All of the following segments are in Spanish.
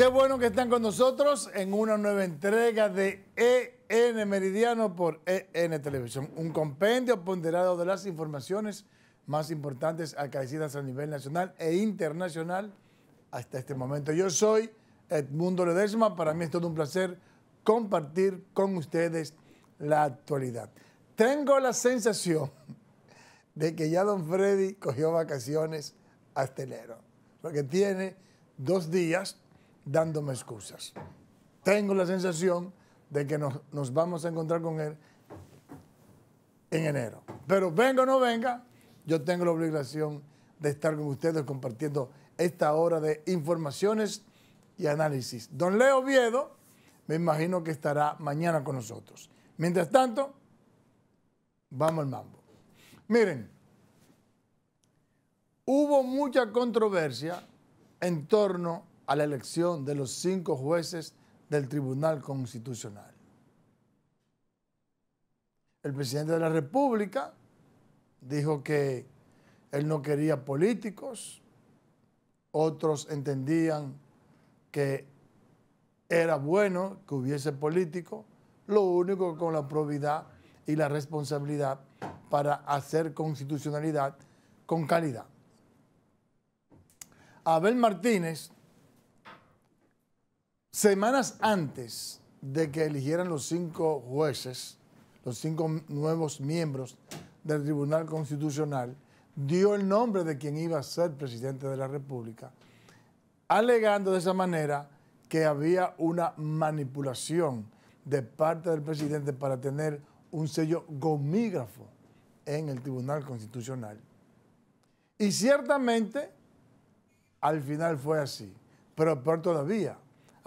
Qué bueno que están con nosotros en una nueva entrega de EN Meridiano por EN Televisión. Un compendio ponderado de las informaciones más importantes acaecidas a nivel nacional e internacional hasta este momento. Yo soy Edmundo Ledesma. Para mí es todo un placer compartir con ustedes la actualidad. Tengo la sensación de que ya don Freddy cogió vacaciones hasta enero, porque tiene dos días dándome excusas. Tengo la sensación de que nos, vamos a encontrar con él en enero. Pero venga o no venga, yo tengo la obligación de estar con ustedes compartiendo esta hora de informaciones y análisis. Don Leo Viedo, me imagino que estará mañana con nosotros. Mientras tanto, vamos al mambo. Miren, hubo mucha controversia en torno a a la elección de los cinco jueces del Tribunal Constitucional. El presidente de la República dijo que él no quería políticos, otros entendían que era bueno que hubiese políticos, lo único con la probidad y la responsabilidad para hacer constitucionalidad con calidad. Abel Martínez Semanas antes de que eligieran los cinco jueces, los cinco nuevos miembros del Tribunal Constitucional, dio el nombre de quien iba a ser presidente de la República, alegando de esa manera que había una manipulación de parte del presidente para tener un sello gomígrafo en el Tribunal Constitucional. Y ciertamente, al final fue así, pero por todavía,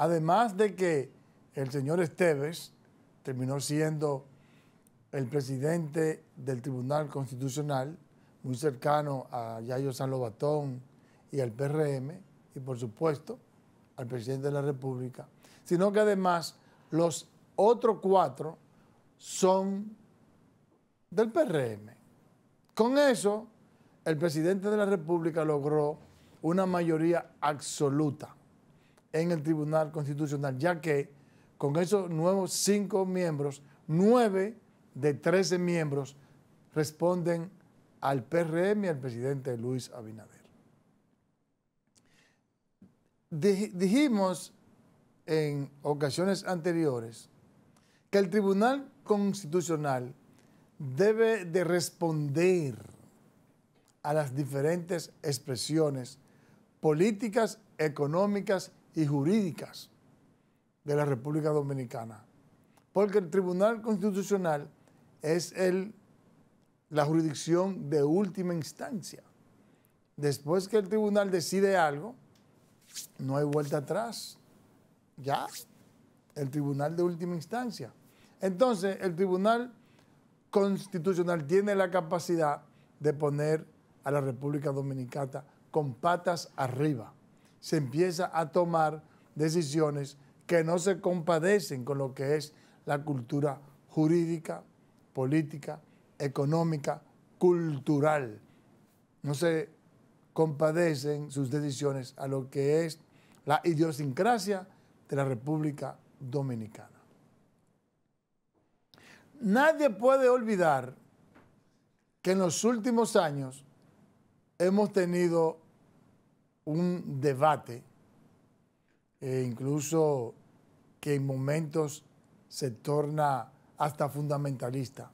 Además de que el señor Esteves terminó siendo el presidente del Tribunal Constitucional, muy cercano a Yayo San Lobatón y al PRM, y por supuesto al presidente de la República, sino que además los otros cuatro son del PRM. Con eso, el presidente de la República logró una mayoría absoluta en el Tribunal Constitucional, ya que con esos nuevos cinco miembros, nueve de trece miembros responden al PRM y al presidente Luis Abinader. Dijimos en ocasiones anteriores que el Tribunal Constitucional debe de responder a las diferentes expresiones políticas, económicas y jurídicas de la República Dominicana. Porque el Tribunal Constitucional es el, la jurisdicción de última instancia. Después que el tribunal decide algo, no hay vuelta atrás. Ya, el tribunal de última instancia. Entonces, el tribunal constitucional tiene la capacidad de poner a la República Dominicana con patas arriba se empieza a tomar decisiones que no se compadecen con lo que es la cultura jurídica, política, económica, cultural. No se compadecen sus decisiones a lo que es la idiosincrasia de la República Dominicana. Nadie puede olvidar que en los últimos años hemos tenido un debate, e incluso que en momentos se torna hasta fundamentalista,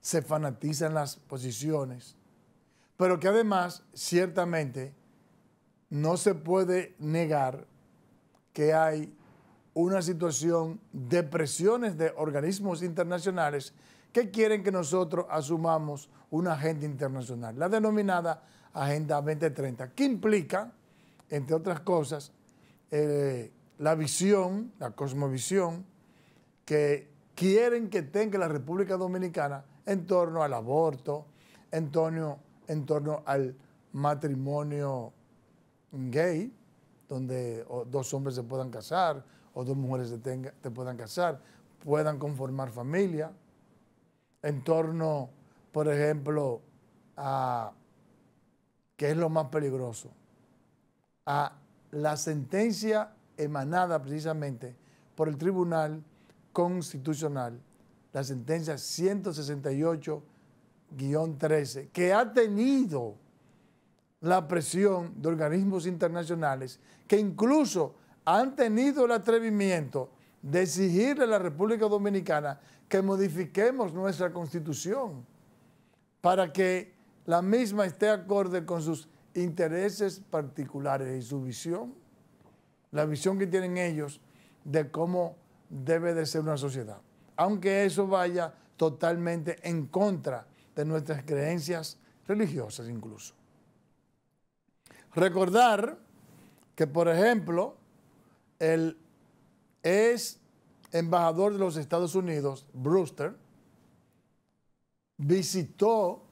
se fanatizan las posiciones, pero que además, ciertamente, no se puede negar que hay una situación de presiones de organismos internacionales que quieren que nosotros asumamos una agenda internacional, la denominada Agenda 2030, que implica, entre otras cosas, eh, la visión, la cosmovisión que quieren que tenga la República Dominicana en torno al aborto, en torno, en torno al matrimonio gay, donde dos hombres se puedan casar o dos mujeres se, se puedan casar, puedan conformar familia, en torno, por ejemplo, a que es lo más peligroso, a la sentencia emanada precisamente por el Tribunal Constitucional, la sentencia 168-13, que ha tenido la presión de organismos internacionales que incluso han tenido el atrevimiento de exigirle a la República Dominicana que modifiquemos nuestra constitución para que la misma esté acorde con sus intereses particulares y su visión, la visión que tienen ellos de cómo debe de ser una sociedad. Aunque eso vaya totalmente en contra de nuestras creencias religiosas incluso. Recordar que, por ejemplo, el ex embajador de los Estados Unidos, Brewster, visitó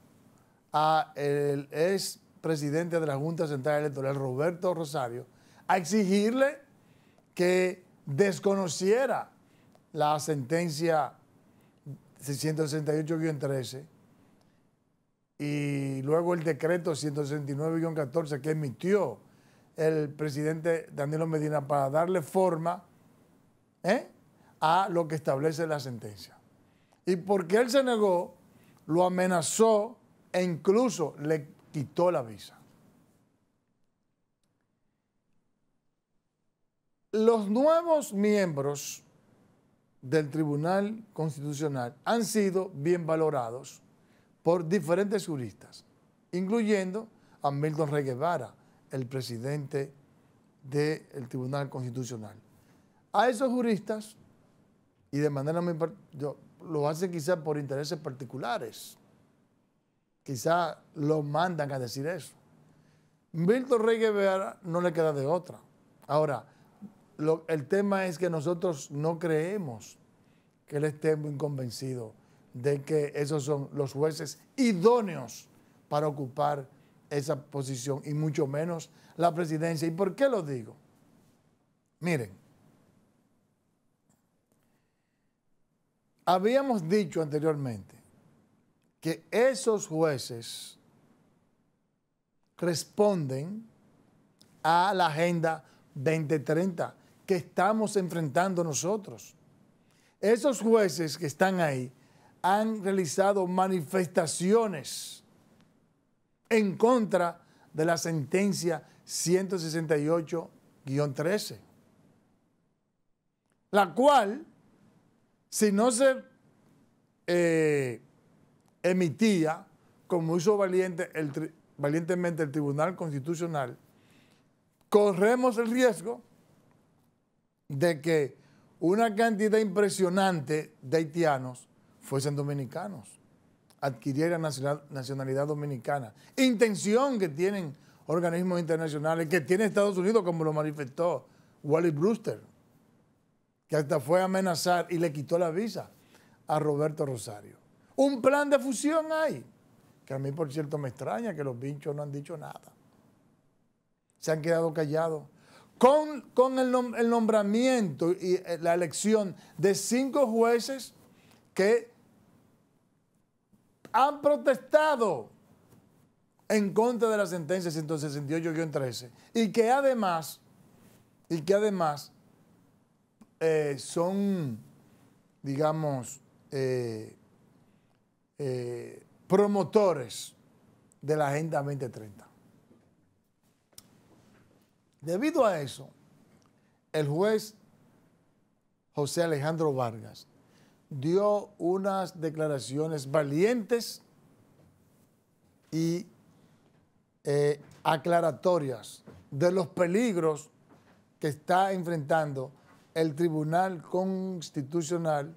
el ex presidente de la Junta Central Electoral, Roberto Rosario, a exigirle que desconociera la sentencia 668-13 y luego el decreto 169-14 que emitió el presidente Danilo Medina para darle forma ¿eh? a lo que establece la sentencia. Y porque él se negó, lo amenazó e incluso le quitó la visa. Los nuevos miembros del Tribunal Constitucional han sido bien valorados por diferentes juristas, incluyendo a Milton Rey el presidente del Tribunal Constitucional. A esos juristas, y de manera muy... lo hacen quizás por intereses particulares, quizá lo mandan a decir eso. Milton Rey Guevara no le queda de otra. Ahora, el tema es que nosotros no creemos que él esté muy convencido de que esos son los jueces idóneos para ocupar esa posición y mucho menos la presidencia. ¿Y por qué lo digo? Miren, habíamos dicho anteriormente que esos jueces responden a la Agenda 2030 que estamos enfrentando nosotros. Esos jueces que están ahí han realizado manifestaciones en contra de la sentencia 168-13, la cual, si no se eh, emitía, como hizo valiente valientemente el Tribunal Constitucional, corremos el riesgo de que una cantidad impresionante de haitianos fuesen dominicanos, adquirieran nacionalidad dominicana. Intención que tienen organismos internacionales, que tiene Estados Unidos, como lo manifestó Wally Brewster, que hasta fue a amenazar y le quitó la visa a Roberto Rosario. Un plan de fusión hay. Que a mí, por cierto, me extraña que los bichos no han dicho nada. Se han quedado callados. Con, el, nombramiento y eh, la elección de cinco jueces que han protestado en contra de la sentencia 168-13 y que además, y que además eh, son, digamos, eh, eh, promotores de la Agenda 2030. Debido a eso, el juez José Alejandro Vargas dio unas declaraciones valientes y eh, aclaratorias de los peligros que está enfrentando el Tribunal Constitucional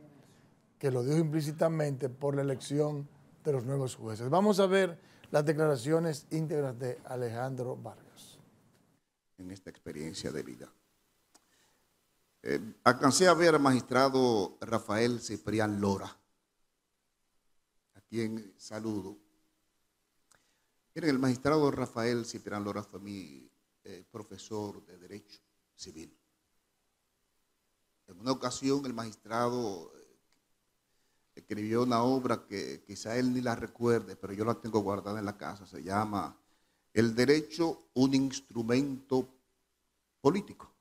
que lo dijo implícitamente por la elección de los nuevos jueces. Vamos a ver las declaraciones íntegras de Alejandro Vargas. En esta experiencia de vida. Eh, alcancé a ver al magistrado Rafael Ciprián Lora, a quien saludo. Miren, el magistrado Rafael Ciprián Lora fue mi eh, profesor de Derecho Civil. En una ocasión el magistrado escribió una obra que quizá él ni la recuerde, pero yo la tengo guardada en la casa. Se llama El derecho, un instrumento político,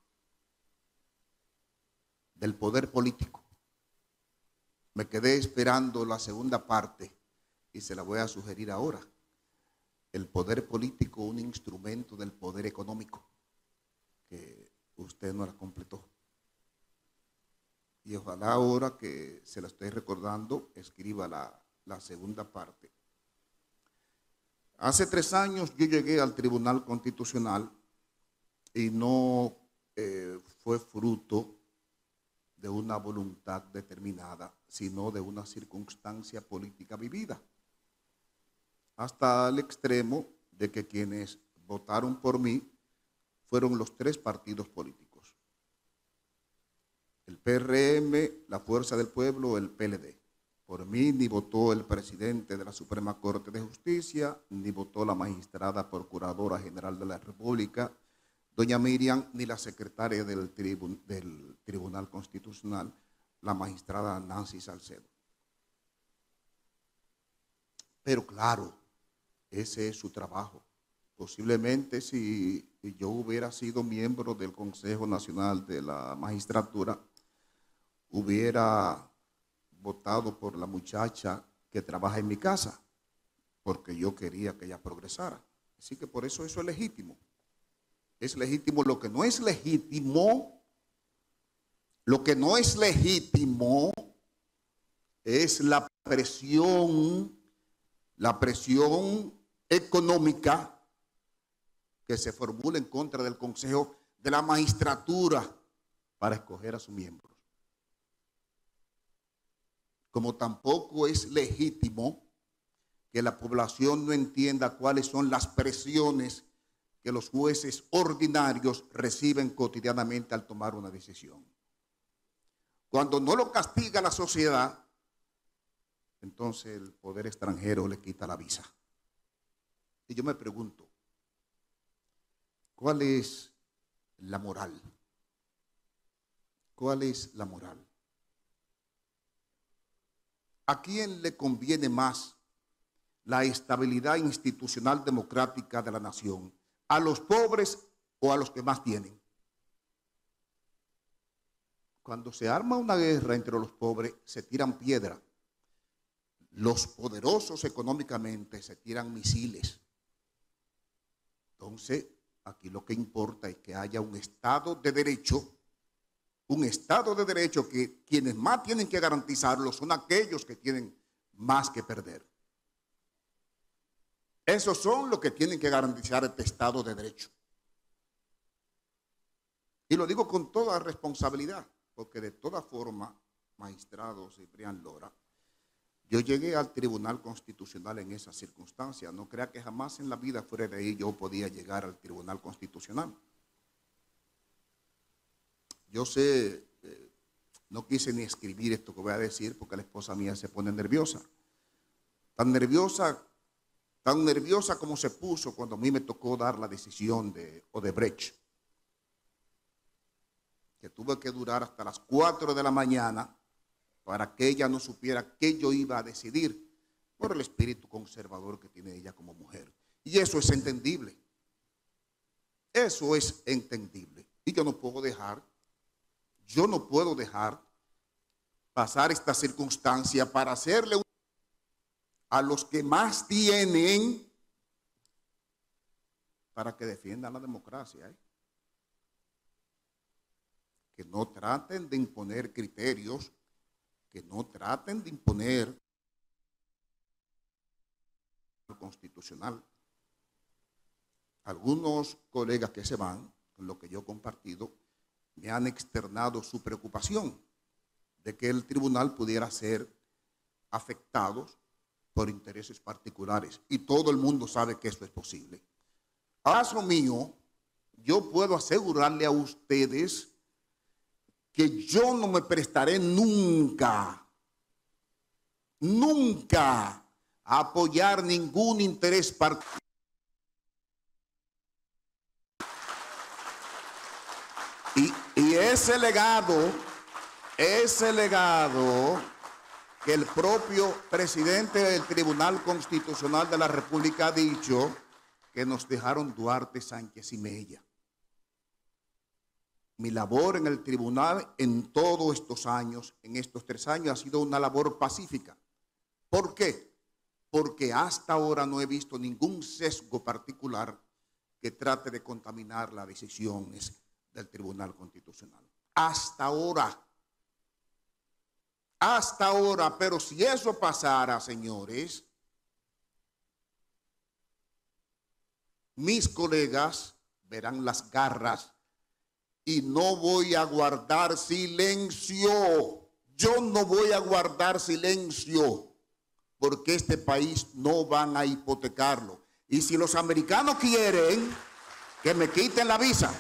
del poder político. Me quedé esperando la segunda parte y se la voy a sugerir ahora. El poder político, un instrumento del poder económico, que usted no la completó y ojalá ahora que se la estoy recordando, escriba la, segunda parte. Hace tres años yo llegué al Tribunal Constitucional y no eh, fue fruto de una voluntad determinada, sino de una circunstancia política vivida. Hasta el extremo de que quienes votaron por mí fueron los tres partidos políticos el PRM, la Fuerza del Pueblo, el PLD. Por mí ni votó el presidente de la Suprema Corte de Justicia, ni votó la magistrada Procuradora General de la República, doña Miriam, ni la secretaria del, del Tribunal Constitucional, la magistrada Nancy Salcedo. Pero claro, ese es su trabajo. Posiblemente si yo hubiera sido miembro del Consejo Nacional de la Magistratura, hubiera votado por la muchacha que trabaja en mi casa, porque yo quería que ella progresara. Así que por eso eso es legítimo. Es legítimo lo que no es legítimo. Lo que no es legítimo es la presión, la presión económica que se formula en contra del Consejo de la Magistratura para escoger a su miembros como tampoco es legítimo que la población no entienda cuáles son las presiones que los jueces ordinarios reciben cotidianamente al tomar una decisión. Cuando no lo castiga la sociedad, entonces el poder extranjero le quita la visa. Y yo me pregunto, ¿cuál es la moral? ¿Cuál es la moral? ¿A quién le conviene más la estabilidad institucional democrática de la nación? ¿A los pobres o a los que más tienen? Cuando se arma una guerra entre los pobres, se tiran piedra. Los poderosos económicamente se tiran misiles. Entonces, aquí lo que importa es que haya un Estado de derecho un Estado de Derecho que quienes más tienen que garantizarlo son aquellos que tienen más que perder. Esos son los que tienen que garantizar este Estado de Derecho. Y lo digo con toda responsabilidad, porque de toda forma, y Brian Lora, yo llegué al Tribunal Constitucional en esas circunstancia. No crea que jamás en la vida fuera de ahí yo podía llegar al Tribunal Constitucional. Yo sé, eh, no quise ni escribir esto que voy a decir porque la esposa mía se pone nerviosa. Tan nerviosa, tan nerviosa como se puso cuando a mí me tocó dar la decisión de Odebrecht. Que tuve que durar hasta las 4 de la mañana para que ella no supiera qué yo iba a decidir por el espíritu conservador que tiene ella como mujer. Y eso es entendible. Eso es entendible. Y yo no puedo dejar yo no puedo dejar pasar esta circunstancia para hacerle a los que más tienen para que defiendan la democracia. ¿eh? Que no traten de imponer criterios, que no traten de imponer constitucional. Algunos colegas que se van, con lo que yo he compartido, me han externado su preocupación de que el tribunal pudiera ser afectado por intereses particulares. Y todo el mundo sabe que esto es posible. Caso mío, yo puedo asegurarle a ustedes que yo no me prestaré nunca, nunca a apoyar ningún interés particular. Ese legado, ese legado que el propio presidente del Tribunal Constitucional de la República ha dicho que nos dejaron Duarte Sánchez y Mella. Mi labor en el tribunal en todos estos años, en estos tres años, ha sido una labor pacífica. ¿Por qué? Porque hasta ahora no he visto ningún sesgo particular que trate de contaminar las decisión del Tribunal Constitucional. Hasta ahora. Hasta ahora. Pero si eso pasara, señores, mis colegas verán las garras y no voy a guardar silencio. Yo no voy a guardar silencio porque este país no van a hipotecarlo. Y si los americanos quieren que me quiten la visa,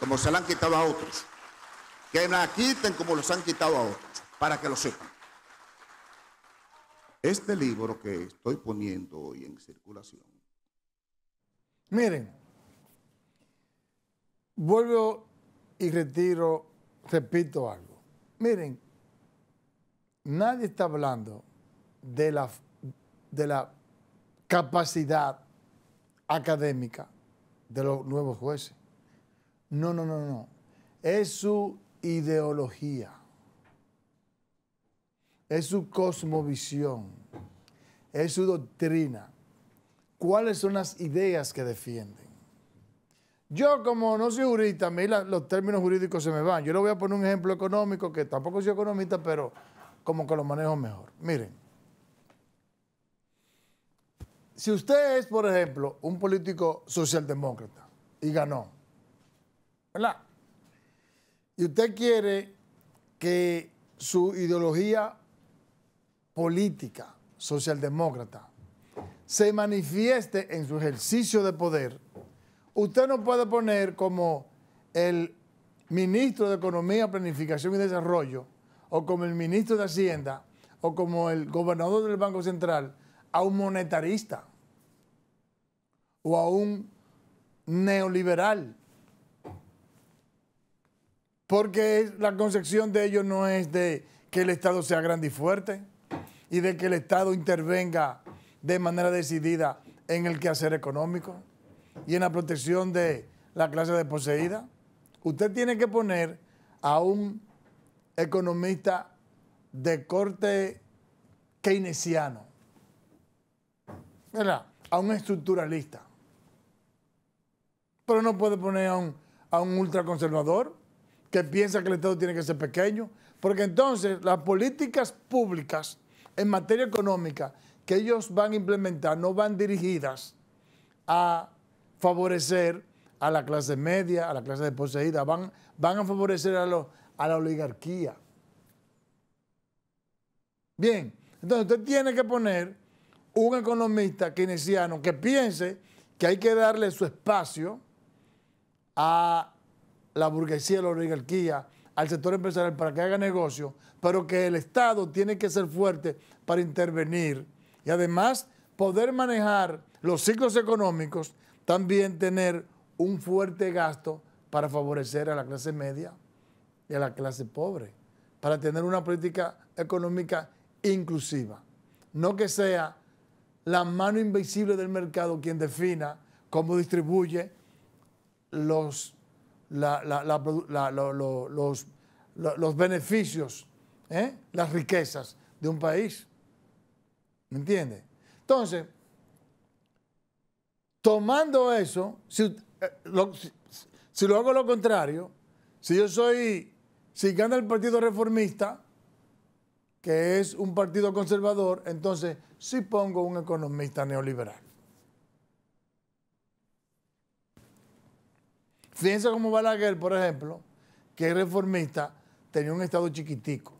como se la han quitado a otros. Que la quiten como los han quitado a otros, para que lo sepan. Este libro que estoy poniendo hoy en circulación. Miren, vuelvo y retiro, repito algo. Miren, nadie está hablando de la, de la capacidad académica de los nuevos jueces. No, no, no, no. Es su ideología. Es su cosmovisión. Es su doctrina. ¿Cuáles son las ideas que defienden? Yo, como no soy jurista, a los términos jurídicos se me van. Yo le voy a poner un ejemplo económico, que tampoco soy economista, pero como que lo manejo mejor. Miren, si usted es, por ejemplo, un político socialdemócrata y ganó, ¿verdad? Y usted quiere que su ideología política, socialdemócrata, se manifieste en su ejercicio de poder, usted no puede poner como el ministro de Economía, Planificación y Desarrollo, o como el ministro de Hacienda, o como el gobernador del Banco Central, a un monetarista o a un neoliberal porque la concepción de ellos no es de que el Estado sea grande y fuerte y de que el Estado intervenga de manera decidida en el quehacer económico y en la protección de la clase desposeída. Usted tiene que poner a un economista de corte keynesiano, a un estructuralista. Pero no puede poner a un ultraconservador que piensa que el Estado tiene que ser pequeño, porque entonces las políticas públicas en materia económica que ellos van a implementar no van dirigidas a favorecer a la clase media, a la clase desposeída, van, van a favorecer a, a la oligarquía. Bien, entonces usted tiene que poner un economista keynesiano que piense que hay que darle su espacio a la burguesía, la oligarquía, al sector empresarial para que haga negocio, pero que el Estado tiene que ser fuerte para intervenir y además poder manejar los ciclos económicos, también tener un fuerte gasto para favorecer a la clase media y a la clase pobre, para tener una política económica inclusiva. No que sea la mano invisible del mercado quien defina cómo distribuye los los, beneficios, ¿eh? las riquezas de un país. ¿Me entiende? Entonces, tomando eso, eh, si, si lo hago lo contrario, si yo soy, si gana el Partido Reformista, que es un partido conservador, entonces sí pongo un economista neoliberal. Fíjense cómo Balaguer, por ejemplo, que es reformista, tenía un Estado chiquitico,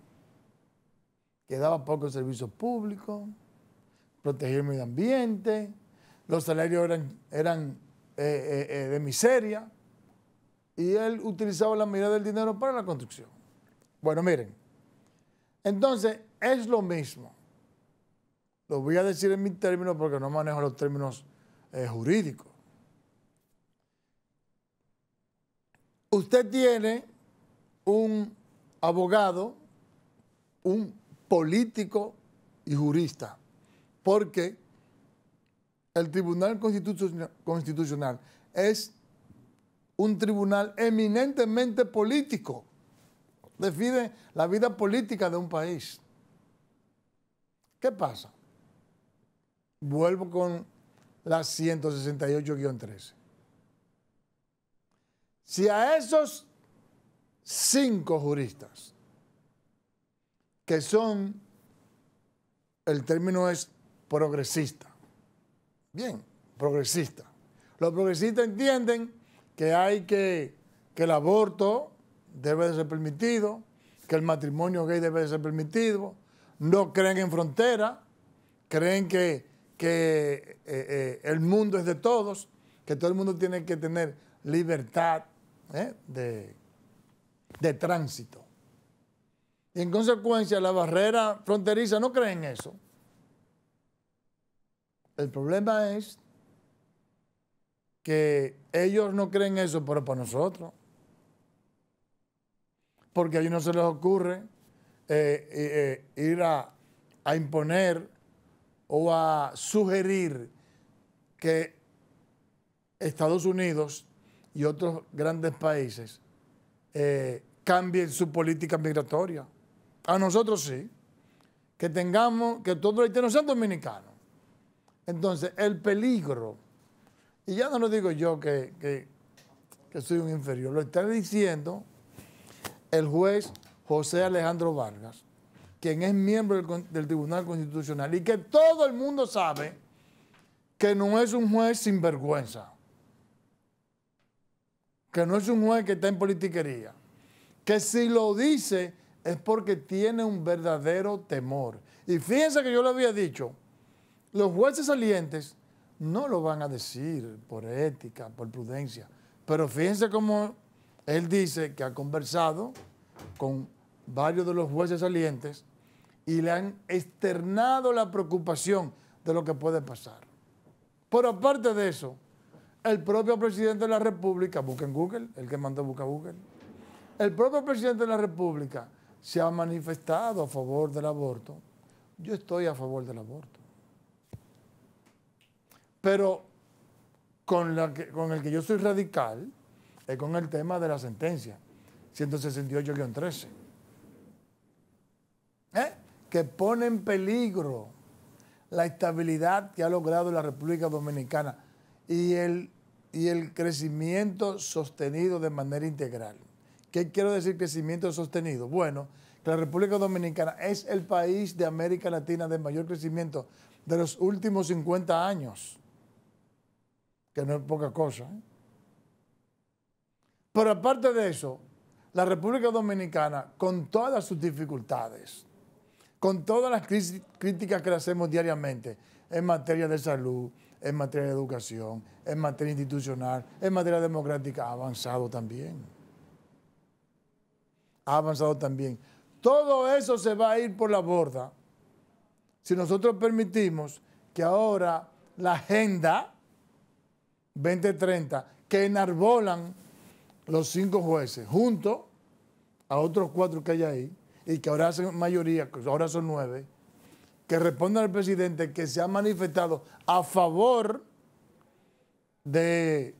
que daba pocos servicios públicos, protegía el medio ambiente, los salarios eran, eh, eh, eh, de miseria, y él utilizaba la mirada del dinero para la construcción. Bueno, miren, entonces es lo mismo. Lo voy a decir en mis términos porque no manejo los términos jurídicos. usted tiene un abogado, un político y jurista, porque el Tribunal Constitucional es un tribunal eminentemente político. Define la vida política de un país. ¿Qué pasa? Vuelvo con la 168-13. Si a esos cinco juristas, que son, el término es progresista, bien, progresista. Los progresistas entienden que hay que, que el aborto debe de ser permitido, que el matrimonio gay debe de ser permitido, no creen en frontera, creen que, que eh, eh, el mundo es de todos, que todo el mundo tiene que tener libertad ¿eh? de, tránsito. Y en consecuencia la barrera fronteriza no cree en eso. El problema es que ellos no creen eso, pero para nosotros. Porque a ellos no se les ocurre eh, eh, ir a, a imponer o a sugerir que Estados Unidos y otros grandes países eh, cambien su política migratoria. A nosotros sí. Que tengamos, que todos los haitianos sean dominicanos. Entonces, el peligro, y ya no lo digo yo que, soy un inferior, lo está diciendo el juez José Alejandro Vargas, quien es miembro del, del, Tribunal Constitucional y que todo el mundo sabe que no es un juez sin vergüenza que no es un juez que está en politiquería, que si lo dice es porque tiene un verdadero temor. Y fíjense que yo le había dicho, los jueces salientes no lo van a decir por ética, por prudencia, pero fíjense cómo él dice que ha conversado con varios de los jueces salientes y le han externado la preocupación de lo que puede pasar. Pero aparte de eso, el propio presidente de la República, busquen Google, el que mandó busca Google. El propio presidente de la República se ha manifestado a favor del aborto. Yo estoy a favor del aborto. Pero con, el que yo soy radical es con el tema de la sentencia, 168-13. ¿Eh? Que pone en peligro la estabilidad que ha logrado la República Dominicana y el, y el crecimiento sostenido de manera integral. ¿Qué quiero decir crecimiento sostenido? Bueno, que la República Dominicana es el país de América Latina de mayor crecimiento de los últimos 50 años, que no es poca cosa. ¿eh? Pero aparte de eso, la República Dominicana, con todas sus dificultades, con todas las críticas que le hacemos diariamente en materia de salud, en materia de educación, en materia institucional, en materia democrática, ha avanzado también. Ha avanzado también. Todo eso se va a ir por la borda si nosotros permitimos que ahora la agenda 2030 que enarbolan los cinco jueces junto a otros cuatro que hay ahí y que ahora hacen mayoría, ahora son nueve, que responda al presidente que se ha manifestado a favor de,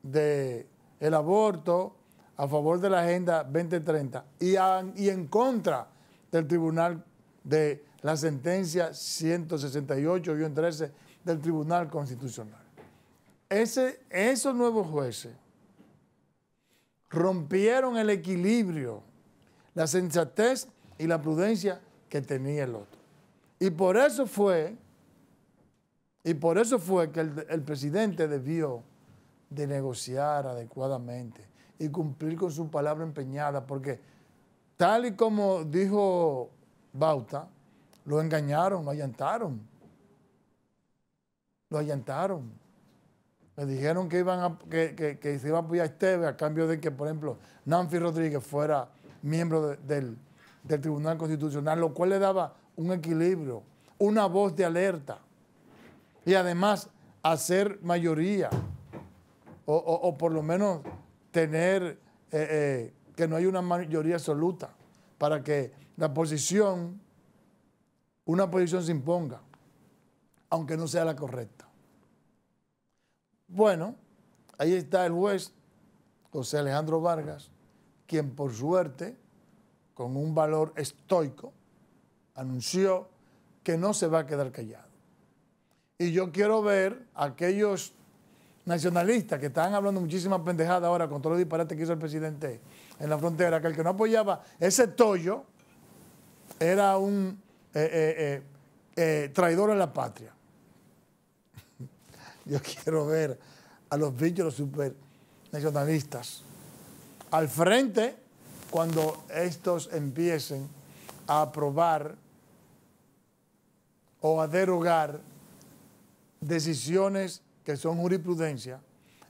de el aborto, a favor de la Agenda 2030 y, y en contra del Tribunal de la sentencia 168-13 y del Tribunal Constitucional. Ese, esos nuevos jueces rompieron el equilibrio, la sensatez y la prudencia que tenía el otro. Y por eso fue, y por eso fue que el, presidente debió de negociar adecuadamente y cumplir con su palabra empeñada, porque tal y como dijo Bauta, lo engañaron, lo allantaron. Lo allantaron. Le dijeron que, iban a, que, se iba a apoyar a Esteve a cambio de que, por ejemplo, Nancy Rodríguez fuera miembro del Tribunal Constitucional, lo cual le daba un equilibrio, una voz de alerta y además hacer mayoría o, por lo menos tener eh, eh, que no hay una mayoría absoluta para que la posición, una posición se imponga, aunque no sea la correcta. Bueno, ahí está el juez, José Alejandro Vargas, quien por suerte, con un valor estoico, anunció que no se va a quedar callado. Y yo quiero ver a aquellos nacionalistas que están hablando muchísima pendejada ahora con todos los disparates que hizo el presidente en la frontera, que el que no apoyaba ese tollo era un eh, eh, eh, traidor a la patria. yo quiero ver a los bichos, los nacionalistas al frente cuando estos empiecen a aprobar o a derogar decisiones que son jurisprudencia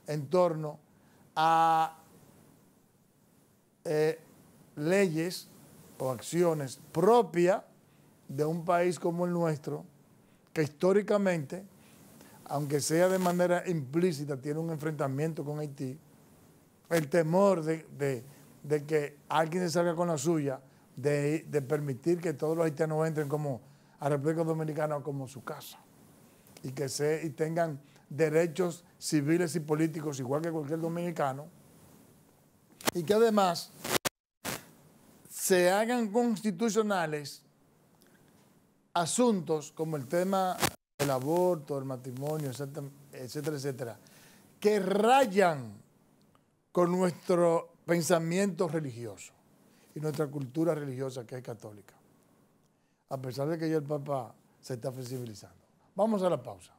en torno a eh, leyes o acciones propias de un país como el nuestro, que históricamente, aunque sea de manera implícita, tiene un enfrentamiento con Haití, el temor de, que alguien se salga con la suya, de, de permitir que todos los haitianos entren como a República Dominicana como su casa y que se, tengan derechos civiles y políticos igual que cualquier dominicano y que además se hagan constitucionales asuntos como el tema del aborto, el matrimonio, etcétera, etcétera que rayan con nuestro pensamiento religioso y nuestra cultura religiosa que es católica a pesar de que ya el Papa se está flexibilizando. Vamos a la pausa.